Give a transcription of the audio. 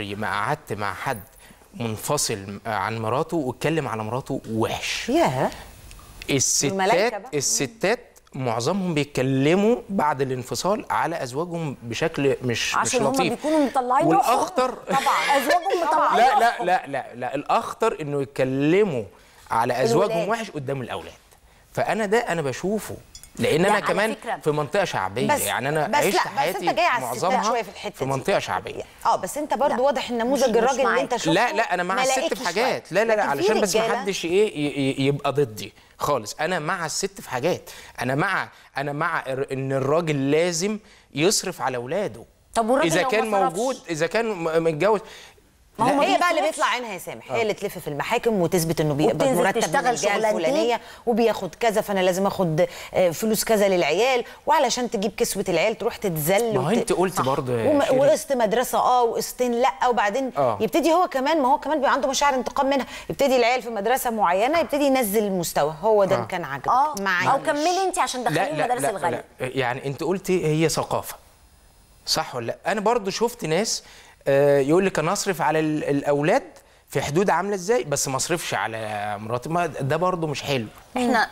عمري ما قعدت مع حد منفصل عن مراته واتكلم على مراته وحش ياه الستات الستات معظمهم بيتكلموا بعد الانفصال على ازواجهم بشكل مش عشان مش لطيف عشان بيكونوا مطلعين والاخطر طبعا ازواجهم مطلعين لا لا لا لا لا الاخطر انه يتكلموا على ازواجهم وحش قدام الاولاد فانا ده انا بشوفه لان انا كمان في منطقه شعبيه بس يعني انا بس عشت لا حياتي بس انت جاي على معظمها شويه في الحته في منطقه شعبيه اه بس انت برضو واضح النموذج الراجل اللي انت شفته لا لا انا مع الست في حاجات لا لا لا علشان بس ما حدش ايه يبقى ضدي خالص انا مع الست في حاجات انا مع انا مع ان الراجل لازم يصرف على اولاده طب والراجل اذا كان موجود اذا كان متجوز ما هو هي بقى اللي بيطلع عينها يا سامح هي اه. اللي تلف في المحاكم وتثبت انه بيقبض مرتب من الجهه الفلانيه وبياخد كذا فانا لازم اخد آه، فلوس كذا للعيال وعلشان تجيب كسوه العيال تروح تتذل ما وت... انت قلت برضه وقسط مدرسه اه وقسطين لا وبعدين أوه. يبتدي هو كمان ما هو كمان بيبقى عنده مشاعر انتقام منها يبتدي العيال في مدرسه معينه يبتدي ينزل المستوى هو ده آه. اللي كان عاجبه اه او كملي انت عشان دخلين المدارس الغاليه يعني انت قلتي هي ثقافه صح ولا لا انا برضه شفت ناس آه، يقول لك انا اصرف على الاولاد في حدود عامله ازاي بس ما اصرفش على مراتي ده برضه مش حلو احنا